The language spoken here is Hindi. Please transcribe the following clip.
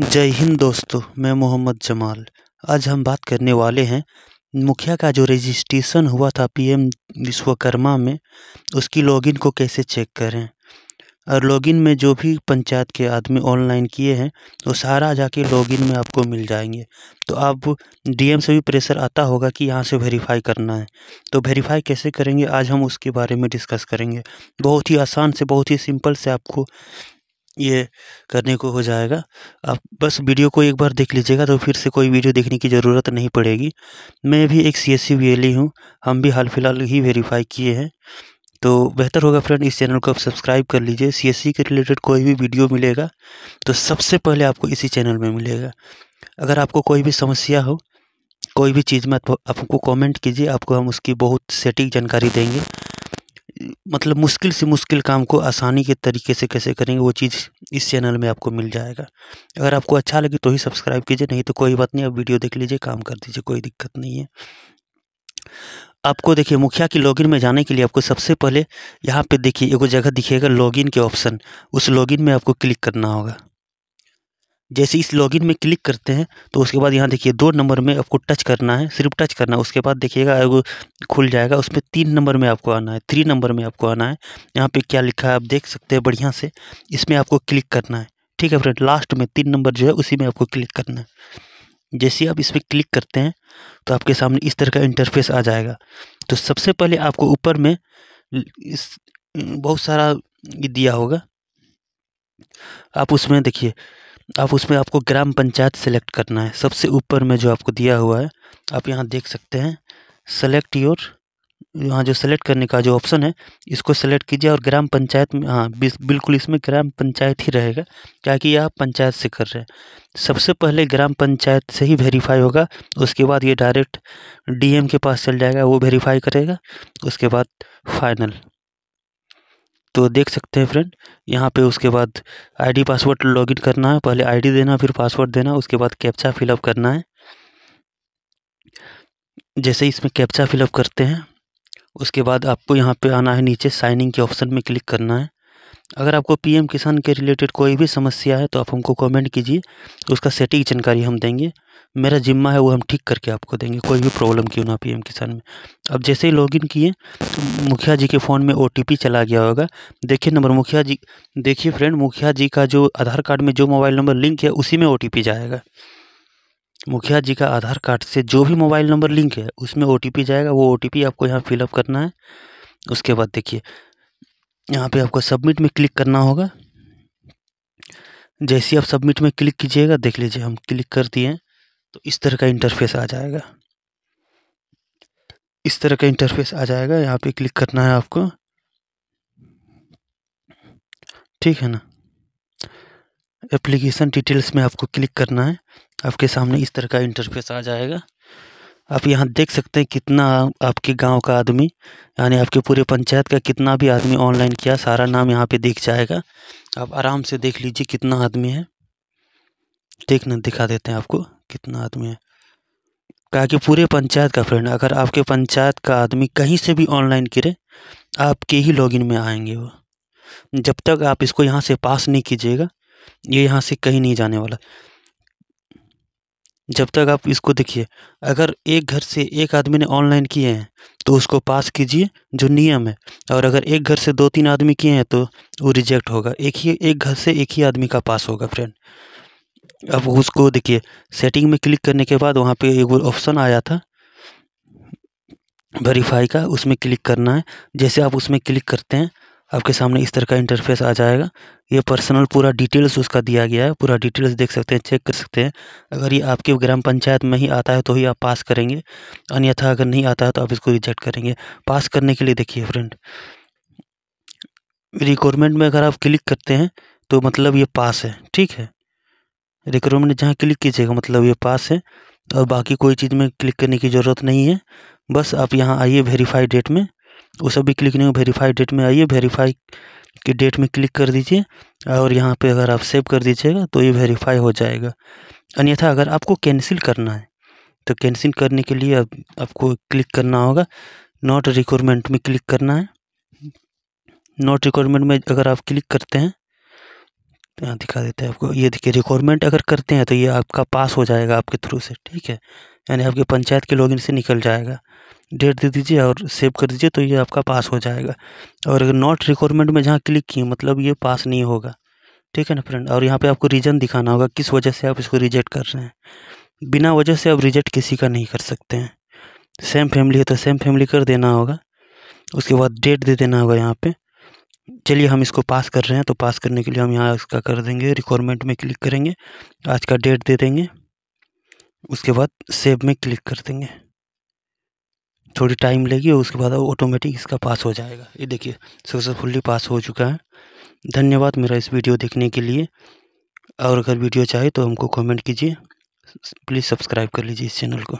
जय हिंद दोस्तों मैं मोहम्मद जमाल आज हम बात करने वाले हैं मुखिया का जो रजिस्ट्रेशन हुआ था पीएम विश्वकर्मा में उसकी लॉगिन को कैसे चेक करें और लॉगिन में जो भी पंचायत के आदमी ऑनलाइन किए हैं वो सारा जाके लॉगिन में आपको मिल जाएंगे तो आप डीएम से भी प्रेशर आता होगा कि यहाँ से वेरीफाई करना है तो वेरीफाई कैसे करेंगे आज हम उसके बारे में डिस्कस करेंगे बहुत ही आसान से बहुत ही सिंपल से आपको ये करने को हो जाएगा आप बस वीडियो को एक बार देख लीजिएगा तो फिर से कोई वीडियो देखने की ज़रूरत नहीं पड़ेगी मैं भी एक C S C V L E हूँ हम भी हाल फिलहाल ही वेरीफाई किए हैं तो बेहतर होगा फ्रेंड इस चैनल को आप सब्सक्राइब कर लीजिए सी एस सी के रिलेटेड कोई भी वीडियो मिलेगा तो सबसे पहले आपको इसी चैनल में मिलेगा अगर आपको कोई भी समस्या हो कोई भी चीज़ में आपको कमेंट कीजिए आपको हम उसकी बहुत सटीक जानकारी देंगे मतलब मुश्किल से मुश्किल काम को आसानी के तरीके से कैसे करेंगे वो चीज़ इस चैनल में आपको मिल जाएगा अगर आपको अच्छा लगे तो ही सब्सक्राइब कीजिए नहीं तो कोई बात नहीं आप वीडियो देख लीजिए काम कर दीजिए कोई दिक्कत नहीं है आपको देखिए मुखिया की लॉगिन में जाने के लिए आपको सबसे पहले यहाँ पे देखिए एक जगह दिखेगा लॉगिन के ऑप्शन उस लॉगिन में आपको क्लिक करना होगा जैसे इस लॉगिन में क्लिक करते हैं तो उसके बाद यहाँ देखिए दो नंबर में आपको टच करना है सिर्फ टच करना है उसके बाद देखिएगा खुल जाएगा उसमें तीन नंबर में आपको आना है थ्री नंबर में आपको आना है यहाँ पे क्या लिखा है आप देख सकते हैं बढ़िया से इसमें आपको क्लिक करना है ठीक है फ्रेंड लास्ट में तीन नंबर जो है उसी में आपको क्लिक करना है जैसे आप इस पर क्लिक करते हैं तो आपके सामने इस तरह का इंटरफेस आ जाएगा तो सबसे पहले आपको ऊपर में इस बहुत सारा दिया होगा आप उसमें देखिए अब उसमें आपको ग्राम पंचायत सेलेक्ट करना है सबसे ऊपर में जो आपको दिया हुआ है आप यहाँ देख सकते हैं सेलेक्ट योर यहाँ जो सेलेक्ट करने का जो ऑप्शन है इसको सेलेक्ट कीजिए और ग्राम पंचायत में हाँ बिल्कुल इसमें ग्राम पंचायत ही रहेगा क्या कि आप पंचायत से कर रहे हैं सबसे पहले ग्राम पंचायत से ही वेरीफाई होगा उसके बाद ये डायरेक्ट डीएम के पास चल जाएगा वो वेरीफाई करेगा उसके बाद फाइनल तो देख सकते हैं फ्रेंड यहाँ पे उसके बाद आईडी पासवर्ड लॉगिन करना है पहले आईडी देना फिर पासवर्ड देना उसके बाद कैप्चा फिलअप करना है जैसे इसमें कैप्चा फिलअप करते हैं उसके बाद आपको यहाँ पे आना है नीचे साइनिंग के ऑप्शन में क्लिक करना है अगर आपको पीएम किसान के रिलेटेड कोई भी समस्या है तो आप हमको कॉमेंट कीजिए उसका सेटिंग जानकारी हम देंगे मेरा जिम्मा है वो हम ठीक करके आपको देंगे कोई भी प्रॉब्लम क्यों ना पी एम किसान में अब जैसे ही लॉगिन किए तो मुखिया जी के फ़ोन में ओ चला गया होगा देखिए नंबर मुखिया जी देखिए फ्रेंड मुखिया जी का जो आधार कार्ड में जो मोबाइल नंबर लिंक है उसी में ओ जाएगा मुखिया जी का आधार कार्ड से जो भी मोबाइल नंबर लिंक है उसमें ओ जाएगा वो ओ आपको यहाँ फिलअप करना है उसके बाद देखिए यहाँ पर आपको सबमिट में क्लिक करना होगा जैसे आप सबमिट में क्लिक कीजिएगा देख लीजिए हम क्लिक कर दिए तो इस तरह का इंटरफेस आ जाएगा इस तरह का इंटरफेस आ जाएगा यहाँ पे क्लिक करना है आपको ठीक है ना एप्लीकेशन डिटेल्स में आपको क्लिक करना है आपके सामने इस तरह का इंटरफेस आ जाएगा आप यहाँ देख सकते हैं कितना आपके गांव का आदमी यानी आपके पूरे पंचायत का कितना भी आदमी ऑनलाइन किया सारा नाम यहाँ पे दिख जाएगा आप आराम से देख लीजिए कितना आदमी है देखने दिखा देते हैं आपको कितना आदमी है कहा कि पूरे पंचायत का फ्रेंड अगर आपके पंचायत का आदमी कहीं से भी ऑनलाइन गिरे आपके ही लॉगिन में आएंगे वो जब तक आप इसको यहाँ से पास नहीं कीजिएगा ये यहाँ से कहीं नहीं जाने वाला जब तक आप इसको देखिए अगर एक घर से एक आदमी ने ऑनलाइन किए हैं तो उसको पास कीजिए जो नियम है और अगर एक घर से दो तीन आदमी किए हैं तो वो रिजेक्ट होगा एक ही एक घर से एक ही आदमी का पास होगा फ्रेंड अब उसको देखिए सेटिंग में क्लिक करने के बाद वहाँ पे एक ऑप्शन आया था वेरीफाई का उसमें क्लिक करना है जैसे आप उसमें क्लिक करते हैं आपके सामने इस तरह का इंटरफेस आ जाएगा ये पर्सनल पूरा डिटेल्स उसका दिया गया है पूरा डिटेल्स देख सकते हैं चेक कर सकते हैं अगर ये आपके ग्राम पंचायत में ही आता है तो ही आप पास करेंगे अन्यथा अगर नहीं आता है तो आप इसको रिजेक्ट करेंगे पास करने के लिए देखिए फ्रेंड रिक्वायरमेंट में अगर आप क्लिक करते हैं तो मतलब ये पास है ठीक है रिक्रूटमेंट जहाँ क्लिक कीजिएगा मतलब ये पास है और तो बाकी कोई चीज़ में क्लिक करने की ज़रूरत नहीं है बस आप यहाँ आइए वेरीफाई डेट में वो सब भी क्लिक नहीं हो वेरीफाई डेट में आइए वेरीफाई की डेट में क्लिक कर दीजिए और यहाँ पे अगर आप सेव कर दीजिएगा तो ये वेरीफाई हो जाएगा अन्यथा अगर आपको कैंसिल करना है तो कैंसिल करने के लिए आप, आपको क्लिक करना होगा नॉट रिक्वायरमेंट में क्लिक करना है नॉट रिक्वायरमेंट में अगर आप क्लिक करते हैं यहाँ दिखा देते हैं आपको ये देखिए रिक्वायरमेंट अगर करते हैं तो ये आपका पास हो जाएगा आपके थ्रू से ठीक है यानी आपके पंचायत के लॉगिन से निकल जाएगा डेट दे दीजिए और सेव कर दीजिए तो ये आपका पास हो जाएगा और अगर नॉट रिक्वायरमेंट में जहाँ क्लिक किए मतलब ये पास नहीं होगा ठीक है ना फ्रेंड और यहाँ पर आपको रीज़न दिखाना होगा किस वजह से आप इसको रिजेक्ट कर रहे हैं बिना वजह से आप रिजेक्ट किसी का नहीं कर सकते हैं सेम फैमिली है तो सेम फैमिली कर देना होगा उसके बाद डेट दे देना होगा यहाँ पर चलिए हम इसको पास कर रहे हैं तो पास करने के लिए हम यहाँ इसका कर देंगे रिक्वायरमेंट में क्लिक करेंगे आज का डेट दे देंगे उसके बाद सेव में क्लिक कर देंगे थोड़ी टाइम लेगी और उसके बाद ऑटोमेटिक इसका पास हो जाएगा ये देखिए सक्सेसफुली पास हो चुका है धन्यवाद मेरा इस वीडियो देखने के लिए और अगर वीडियो चाहे तो हमको कमेंट कीजिए प्लीज़ सब्सक्राइब कर लीजिए इस चैनल को